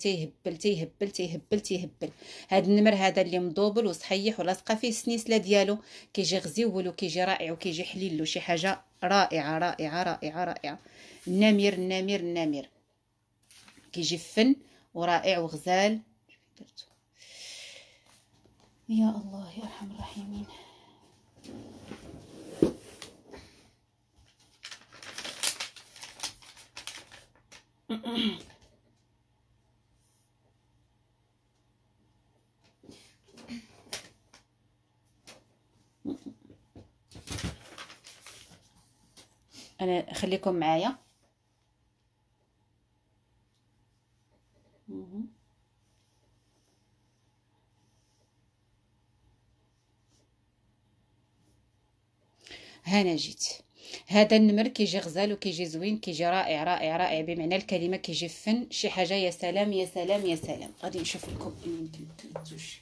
تيهبل تيهبل تيهبل تيهبل هاد النمر هذا اللي مضوبل وصحيح ولاصقه فيه السنيسله ديالو كيجي غزيول وكيجي رائع وكيجي حليل شي حاجه رائعه رائعه رائعه رائعه النمير النمير النمير كيجي فن ورائع وغزال يا الله يا ارحم الراحمين Mm-mm. انا خليكم معايا هنا جيت هذا النمر كيجي غزال وكيجي زوين كيجي رائع رائع رائع بمعنى الكلمه كيجي فن شي حاجه يا سلام يا سلام يا سلام غادي نشوف لكم يمكن تنتوش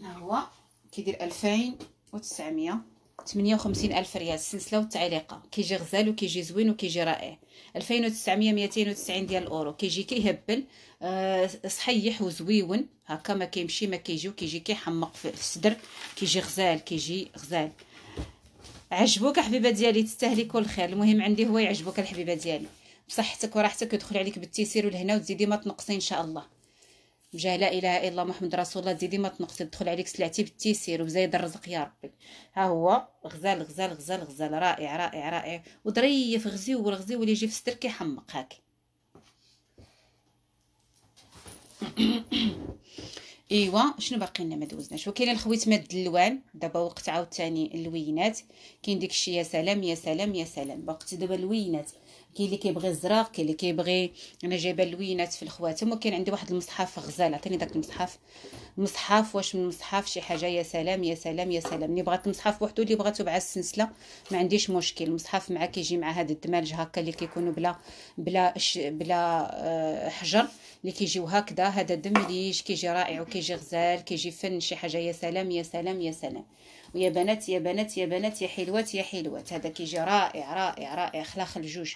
ها هو كيدير 2900 58 الف ريال السلسله والتعليقه كيجي غزال وكيجي زوين وكيجي رائع 2900 290 ديال الاورو كيجي كيهبل أه صحيح وزويون هكا ما كيمشي ما كيجي وكيجي كيحمق في الصدر كيجي غزال كيجي غزال عجبوك حبيبه ديالي تستاهلي كل خير المهم عندي هو يعجبوك الحبيبه ديالي بصحتك وراحتك يدخل عليك بالتيسير والهنا وتزيدي ما تنقصي ان شاء الله جا لا اله الا الله محمد رسول الله تزيدي ما تنقصي تدخل عليك سلعتي بالتيسير وزايد الرزق يا ربي ها هو غزال غزال غزال غزال رائع رائع رائع وظريف غزيول غزيول اللي يجي في الستر كيحمق هاكي ايوا شنو باقي لنا ما دوزناش وكاين الخويتمات اللوان دابا وقت عاوتاني اللوينات كاين داكشي يا سلام يا سلام يا سلام وقت دابا اللوينات كاين اللي كيبغي الزرق كاين اللي كيبغي انا جايبه اللوينات في الخواتم وكاين عندي واحد المصحف غزال عطيني داك المصحف مصحف واش من مصحف شي حاجه يا سلام يا سلام يا سلام اللي بغات المصحف بوحدو اللي بغاتو مع السلسله ما عنديش مشكل المصحف مع كيجي مع هاد الدمالج هكا اللي كيكونوا بلا بلا ش... بلا آه، حجر اللي كيجيو هكذا هذا دمليج كيجي رائع وكيجي غزال كيجي فن شي حاجه يا سلام يا سلام يا سلام ويا بنات يا بنات يا بنات يا حلوات يا حلوات هذا كيجي رائع رائع رائع خلاخ الجوج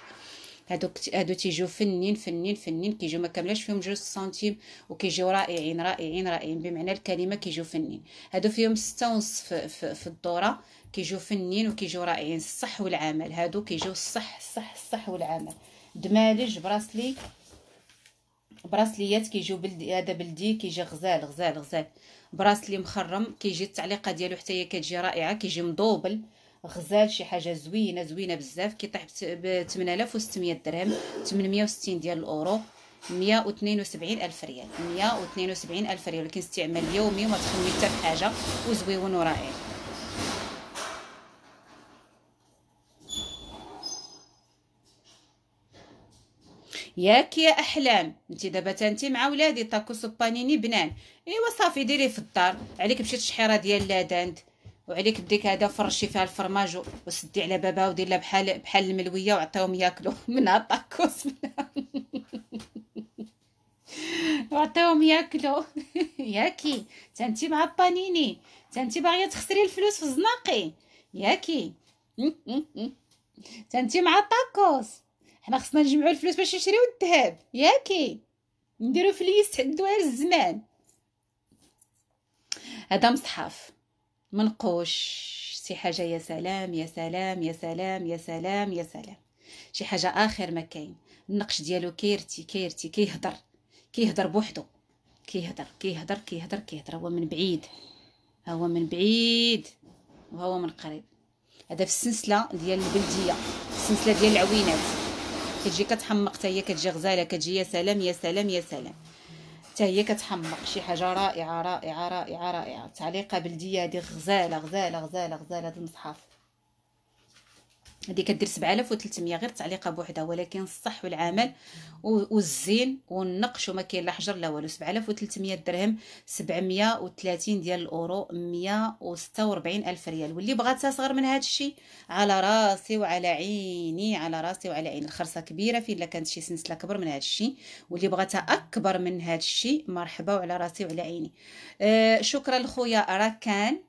هادو هادو تيجيو فنين فنين فنين كيجيو ما كاملاش فيهم جوج سنتيم وكيجيو رائعين رائعين رائعين بمعنى الكلمه كيجيو فنين هادو فيهم ستة ونص في, في, في الدوره كيجيو فنين وكيجيو رائعين الصح والعمل هادو كيجيو الصح الصح الصح والعمل دمالج براسلي براسليات كيجيو بلدي هذا بلدي كيجي غزال غزال غزال براسلي مخرم كيجي التعليقه ديالو حتى هي كتجي رائعه كيجي مضوبل غزال شي حاجه زوينه زوينه بزاف كيطيح ب 8600 درهم 860 ديال الاورو 172 الف ريال 172 الف ريال ولكن استعمال يومي وما تخمي حتى حاجه وزويون ورائع ياك يا احلام انت دابا تانتي مع ولادي طاكو سوبانيني بنان ايوا صافي ديريه في الدار عليك مشيت الشحيره ديال لاداند وعليك بديك هذا فرشي فيها الفرماج وسدي على بابا ودير لها بحال بحال الملويه وعطيهم ياكلوا منها الطاكوس وعطيهم ياكلوا ياكي تانتي مع البانيني تانتي باغيه تخسري الفلوس في الزناقي ياكي تانتي مع الطاكوس حنا خصنا نجمعوا الفلوس باش نشريو الذهب ياكي نديرو ليست تحدوا الزمان هذا مصحف منقوش شي حاجه يا سلام يا سلام يا سلام يا سلام يا سلام شي حاجه اخر ما كاين النقش ديالو كيرتي كيرتي كيهضر كيهضر بوحدو كيهضر كيهضر كيهضر كيهضر هو من بعيد هو من بعيد وهو من قريب هذا في السلسله ديال البلديه السلسله ديال العوينات كتجي كتحمق حتى هي كتجي غزاله كتجي يا سلام يا سلام يا سلام حتى هي كتحمق شي حاجه رائعه رائعه رائعه رائعه تعليقه بلديه هذه غزاله غزاله غزاله غزاله المصحف هذه كدير 7300 غير تعليقه بوحدها ولكن الصح والعمل والزين والنقش وما كاين لا حجر لا والو 7300 درهم 730 ديال الاورو 146 الف ريال واللي بغاتها صغر من هذا الشيء على راسي وعلى عيني على راسي وعلى عين الخرصه كبيره فين لا كانت شي سلسله كبر من هذا الشيء واللي بغاتها اكبر من هذا الشيء مرحبا وعلى راسي وعلى عيني آه شكرا لخويا راكان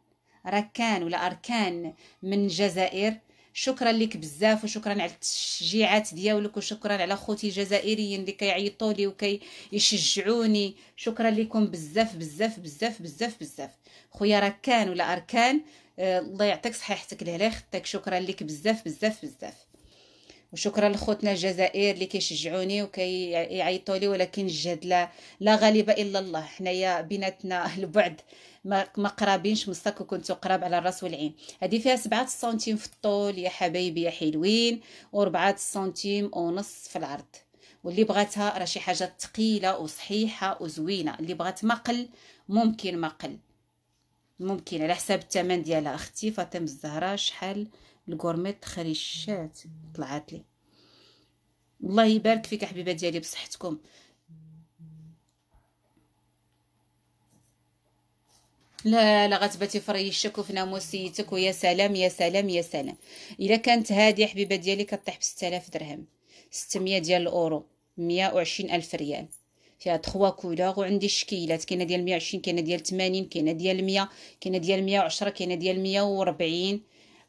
راكان ولا اركان من الجزائر شكرا لك بزاف وشكرا على التشجيعات ديالك وشكرا على خوتي الجزائريين اللي كيعيطوا لي وكيشجعوني شكرا لكم بزاف بزاف بزاف بزاف بزاف خويا ركان ولا اركان آه، الله يعطيك صحيحتك لهلا خدتك شكرا لك بزاف بزاف بزاف وشكرا لخوتنا الجزائر اللي كيشجعوني وكيعيطوا لي ولكن الجهد لا لا غالب الا الله حنايا بيناتنا البعد ما ما قرابينش مسك وكنت قراب على الراس والعين هذه فيها سبعة سنتيم في الطول يا حبايبي يا حلوين وربعة سنتيم ونص في العرض واللي بغاتها راه شي حاجه ثقيله وصحيحه وزوينه اللي بغات مقل ممكن مقل ممكن على حساب الثمن ديالها اختي فاطمه الزهراء شحال الكورميت خريشات طلعت لي الله يبارك فيك حبيبه ديالي بصحتكم لا لا غتباتي فريشك وفي ناموسيتك ويا سلام يا سلام يا سلام الا كانت هذه حبيبه ديالي كطيح ب 6000 درهم 600 ديال الاورو 120 الف ريال فيها تخوا كولور وعندي الشكيلات كاينه ديال 120 كاينه ديال 80 كاينه ديال 100 كاينه ديال 110 كاينه ديال 140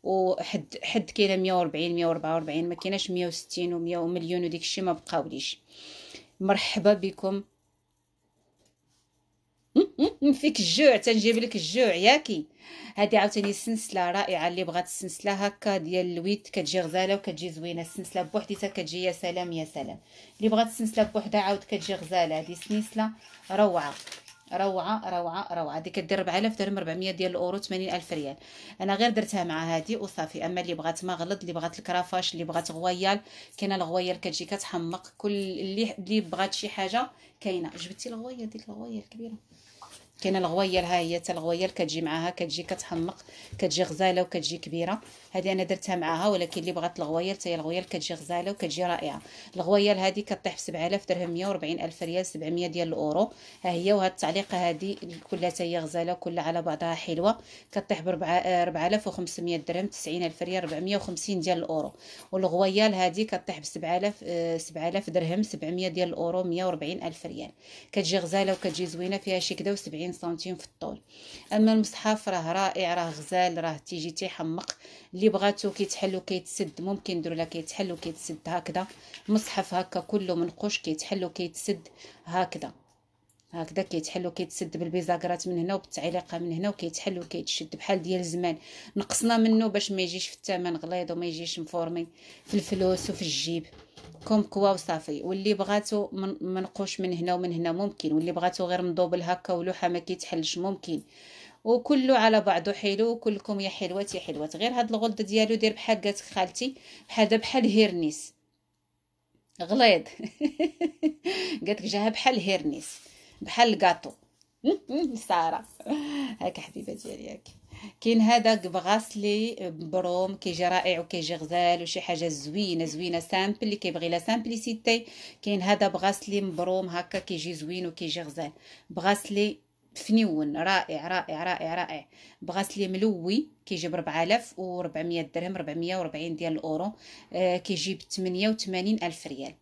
وحد حد كاينه 140 144 ما كايناش 160 و100 ومليون وديك الشيء ما بقاوليش مرحبا بكم فيك الجوع تنجيب لك الجوع ياكي هذه عاوتاني سلسله رائعه اللي بغات السلسله هكا ديال الويت كتجي غزاله وكتجي زوينه السلسله بوحديتها كتجي يا سلام يا سلام اللي بغات السلسله بوحدها عاود كتجي غزاله هذه سلسله روعه روعه روعه روعه ديك كدير 4000 درهم 400 ديال الاورو 80000 ريال انا غير درتها مع هذه وصافي اما اللي بغات مغلط اللي بغات الكرافاش اللي بغات غويال كاينه الغويال كتجي كتحمق كل اللي اللي بغات شي حاجه كاينه جبتي الغويال ديك الغويال الكبيره كاينه الغويال ها هي حتى الغويال كتجي معاها كتجي كتحمق كتجي غزاله وكتجي كبيره هذه انا درتها معاها ولكن اللي بغات الغويال حتى هي الغويل كتجي غزاله وكتجي رائعه الغويال هذه كطيح ب 7000 درهم 140 الف ريال 700 ديال الاورو ها هي وهاد التعليقه هذه كلها هي غزاله كلها على بعضها حلوه كطيح ب 4500 درهم 90 الف ريال 450 ديال الاورو والغويال هذه كطيح ب 7000 7000 آه، درهم 700 ديال الاورو 140 الف ريال كتجي غزاله وكتجي زوينه فيها شي كدا و70 سنتيم في الطول اما المصحف راه رائع راه غزال راه تيجي تيحمق اللي بغاتو كيتحل وكيتسد ممكن ديروا لها كيتحل وكيتسد هكذا مصحف هكا كله منقوش كيتحل وكيتسد هكذا هكذا كيتحل وكيتسد بالبيزاكرات من هنا وبالتعليقه من هنا وكيتحل وكيتشد بحال ديال زمان نقصنا منه باش ما يجيش في الثمن غليظ وما يجيش مفورمي في الفلوس وفي الجيب كوم كوا وصافي واللي بغاتو منقوش من هنا ومن هنا ممكن واللي بغاتو غير مضوبل هكا ولوحه ما كيتحلش ممكن وكله على بعضه حلو وكلكم يا حلوات يا حلوات غير هاد الغلده ديالو دير بحال قالت خالتي بحال بحال هيرنيس غليظ قالت جاها بحال هيرنيس بحال الكاطو ساره هاك حبيبه ديالي هاك كاين هذا بغاسلي لي بروم كيجي رائع وكيجي غزال وشي حاجه زوينه زوينه سامبل اللي كيبغي لا سامبليسيتي كاين هذا بغاس لي مبروم هكا كيجي زوين وكيجي غزال بغاس لي فنيون رائع رائع رائع رائع بغاسلي ملوي كيجي ب 4400 درهم 440 ديال الاورو كيجي ب 88 الف ريال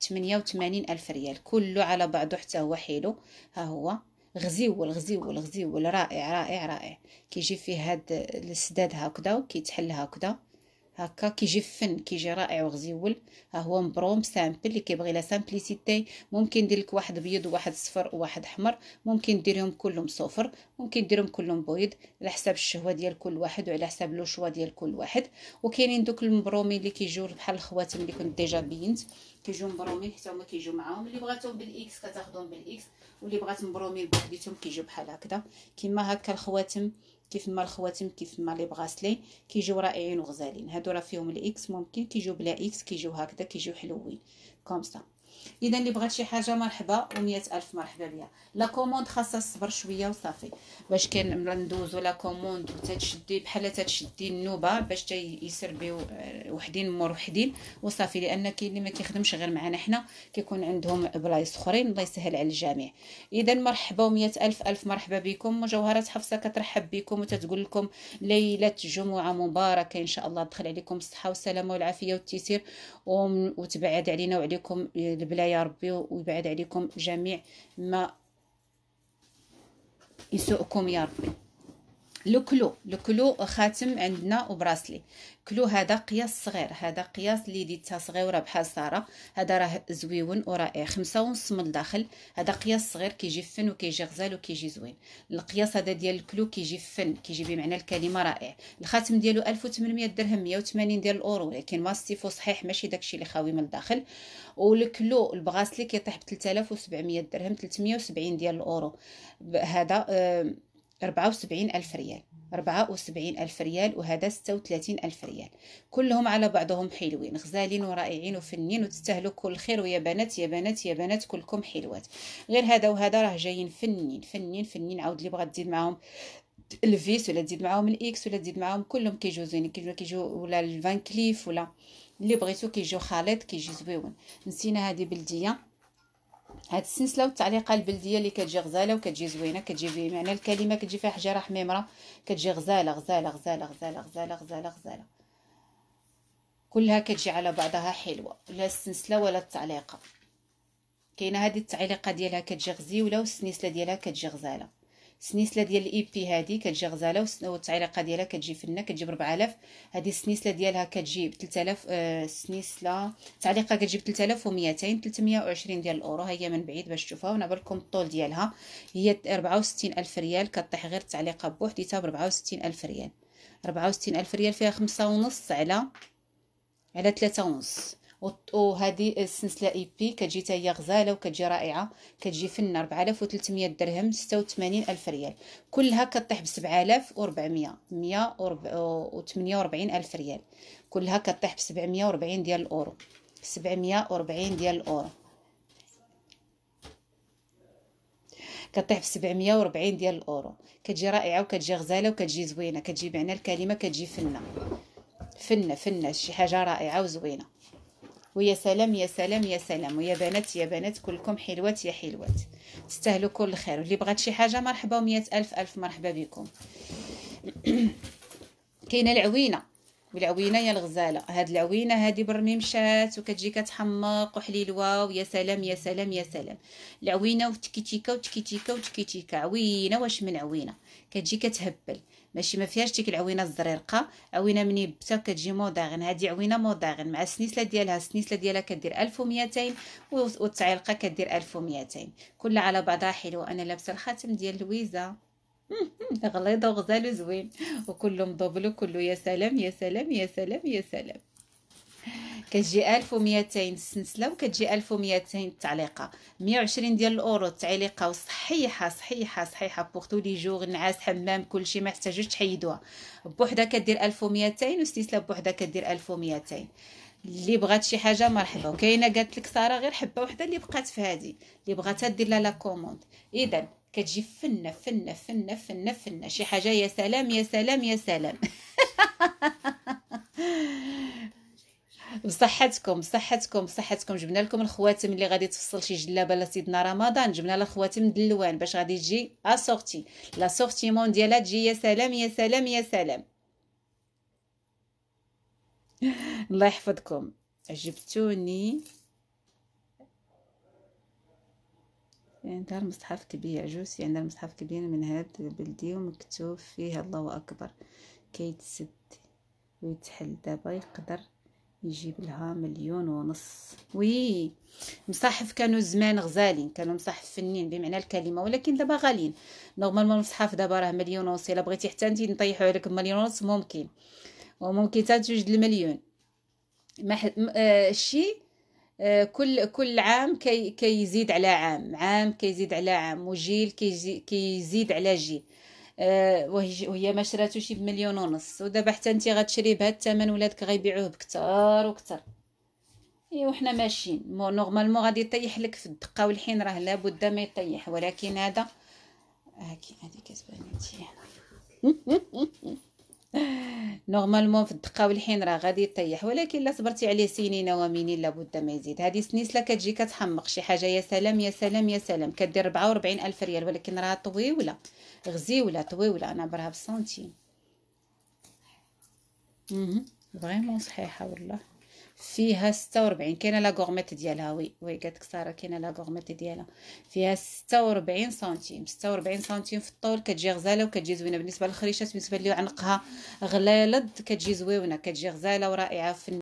88 الف ريال كله على بعضه حتى هو حلو ها هو غزيول غزيول غزيول رائع رائع رائع كيجي فيه هاد السداد هكذا وكيتحل هكذا هكا كيجي فن كيجي رائع وغزيول ها هو مبروم سامبل اللي كيبغي لا سامبليسيتي ممكن دير لك واحد ابيض وواحد صفر وواحد احمر ممكن ديرهم كلهم صفر ممكن ديرهم كلهم بيض على حساب الشهوه ديال كل واحد وعلى حساب لو شوا ديال كل واحد وكاينين دوك المبرومين اللي كيجيو بحال الخواتم اللي كنت ديجا بينت كيجيو مبرومين حتى هما كيجيو معاهم اللي بغاتهم بالاكس كتاخذهم بالاكس واللي بغات مبرومين بوحديتهم كيجيو بحال هكذا كما هكا الخواتم كيف ما الخواتم كيف ما لي بغاسلي كيجيو رائعين وغزالين هادو راه فيهم الاكس ممكن كيجيو بلا اكس كيجيو هكذا كيجيو حلوين كوم اذا اللي بغات شي حاجه مرحبا و الف مرحبا بيا لا كوموند خاصها الصبر شويه وصافي باش كان ندوزو لا كوموند تتشدي بحال تتشدي النوبه باش تيسربيو آه، وحدين مور وحدين وصافي لان كاين اللي ما كيخدمش غير معنا حنا كيكون عندهم بلايص اخرين الله يسهل على الجميع اذا مرحبا و الف الف مرحبا بكم مجوهرات حفصه كترحب بكم وتتقول لكم ليله جمعه مباركه ان شاء الله تدخل عليكم الصحه والسلامه والعافيه والتيسير وتبعد علينا وعليكم آه، بالله يا ربي ويبعد عليكم جميع ما يسوءكم يا ربي لو كلو لو كلو خاتم عندنا وبراسلي كلو هذا قياس صغير هذا قياس اللي ديتها صغيره بحال ساره هذا راه زويون ورائع خمسة ونص من الداخل هذا قياس صغير كيجي فن وكيجي غزال وكيجي زوين القياس هذا ديال الكلو كيجي فن كيجي بمعنى الكلمه رائع الخاتم ديالو 1800 درهم 180 ديال الاورو لكن ماستيف وصحيح صحيح ماشي داكشي اللي خاوي من الداخل والكلو البغاسلي كيطيح ب 3700 درهم 370 ديال الاورو هذا آه 74 ألف ريال 74 ألف ريال وهذا 36 ألف ريال كلهم على بعضهم حلوين غزالين ورائعين وفنين وتستاهلوا كل خير ويا بنات يا بنات يا بنات كلكم حلوات غير هذا وهذا راه جايين فنين فنين فنين عاود اللي بغا تزيد معاهم الفيس ولا تزيد معاهم الاكس ولا تزيد معاهم كلهم كيجو زوينين كيجو ولا الفان كليف ولا اللي بغيتو كيجو خليط كيجي زويون نسينا هذه بلديه هاد السنسله والتعليقه البلديه اللي كتجي غزاله وكتجي زوينه كتجي بمعنى الكلمه كتجي فيها حجره حميمره كتجي غزاله غزاله غزاله غزاله غزاله غزاله غزاله كلها كتجي على بعضها حلوه لا السنسله ولا التعليقه كاينه هذه التعليقه ديالها كتجي غزيوله والسنسله ديالها كتجي غزاله السنيسله ديال الاي بي هذه كتجي غزاله والتعليقه ديالها كتجي فنه كتجيب 4000 هذه السنيسله ديالها كتجي ب 3000 آه، السنيسله التعليقه كتجيب 3200 320 ديال الاورو ها هي من بعيد باش تشوفها ونعبر لكم الطول ديالها هي 64000 ريال كطيح غير التعليقه بوحديتها ب 64000 ريال 64000 ريال فيها 5 ونص على على 3 ونص وهذه السلسله اي بي كتجي حتى هي غزاله وكتجي رائعه كتجي فن 4300 درهم 86 الف ريال كلها كطيح ب 7400 148 الف ريال كلها كطيح ب 740 ديال الاورو 740 ديال الاورو كطيح ب 740 ديال الاورو كتجي رائعه وكتجي غزاله وكتجي زوينه كتجي معنى الكلمه كتجي فنه فنه فنه شي حاجه رائعه وزوينه ويا سلام يا سلام يا سلام ويا بنات يا بنات كلكم حلوات يا حلوات تستاهلوا كل خير واللي بغات شي حاجه مرحبا ومية الف الف مرحبا بكم كاينه العوينه والعوينه يا الغزاله هاد العوينه هادي برمي مشات وكتجي كتحمق وحليلوه ويا سلام يا سلام يا سلام العوينه وتكيتيكا وتكيتيكا وتكيتيكا عوينه واش من عوينه كتجي كتهبل ماشي ما فيهاش ديك العوينه الزريرقه عوينه مني بتا كتجي موداغن هادي عوينه موداغن مع السنيسله ديالها السنيسله ديالها كدير 1200 والتعلقه كدير 1200 كلها على بعضها حلوه انا لابسه الخاتم ديال لويزا غليظه وغزاله وزوين وكله مضبل وكله يا سلام يا سلام يا سلام يا سلام كتجي 1200 السلسله وكتجي 1200 التعليقه 120 ديال الاورو التعليقه وصحيحه صحيحه صحيحه بوغ تو لي جوغ نعاس حمام كلشي ما احتاجوش تحيدوها بوحده كدير 1200 والسلسله بوحده كدير 1200 اللي بغات شي حاجه مرحبا وكاينه قالت لك ساره غير حبه وحده اللي بقات في هذه اللي بغاتها دير لها لا كوموند اذا كتجي فنه فنه فنه فنه فنه شي حاجه يا سلام يا سلام يا سلام بصحتكم بصحتكم بصحتكم جبنا لكم الخواتم اللي غادي تفصل شي جلابه لسيدنا رمضان جبنا لها خواتم دلوان باش غادي تجي اسورتي لا سورتيمون ديالها تجي يا سلام يا سلام يا سلام الله يحفظكم عجبتوني يعني دار مصحف كبير عجوز يعني دار مصحف كبير من هاد البلدي ومكتوب فيه الله أكبر كيتسد ويتحل دابا يقدر يجيب لها مليون ونص وي مصحف كانوا زمان غزالين كانوا مصاحف فنين بمعنى الكلمه ولكن دابا غاليين نورمالمون المصحف دابا راه مليون ونص الا بغيتي حتى انت نطيحوا عليك مليون ونص ممكن وممكن حتى توجد المليون ما حد... م... آه... شي آه، كل كل عام كي كيزيد على عام عام كيزيد على عام وجيل كيزيد على جيل آه، وهي ما شراتو شي بمليون ونص ودابا حتى انت غتشري بهذا الثمن ولادك غيبيعوه بكثار وكثر ايوا حنا ماشيين نورمالمون غادي يطيح لك في الدقه والحين راه لابد ما يطيح ولكن هذا هاكي هذه كتبان انت هنا نورمالمون في الدقه والحين راه غادي يطيح ولكن لا صبرتي عليه سنين ومنين لابد ما يزيد هذه السنيسله كتجي كتحمق شي حاجه يا سلام يا سلام يا سلام كدير 44 الف ريال ولكن راه طويوله غزيوله طويوله انا برها بالسنتيم فريمون صحيحه والله فيها ستة وربعين كاينه لا غورميت ديالها وي وي قالت ساره كاينه لا غورميت ديالها فيها ستة وربعين سنتيم ستة وربعين سنتيم في الطول كتجي غزاله وكتجي زوينه بالنسبه للخريشات بالنسبه لي عنقها غلالد كتجي زويونه كتجي غزاله ورائعه في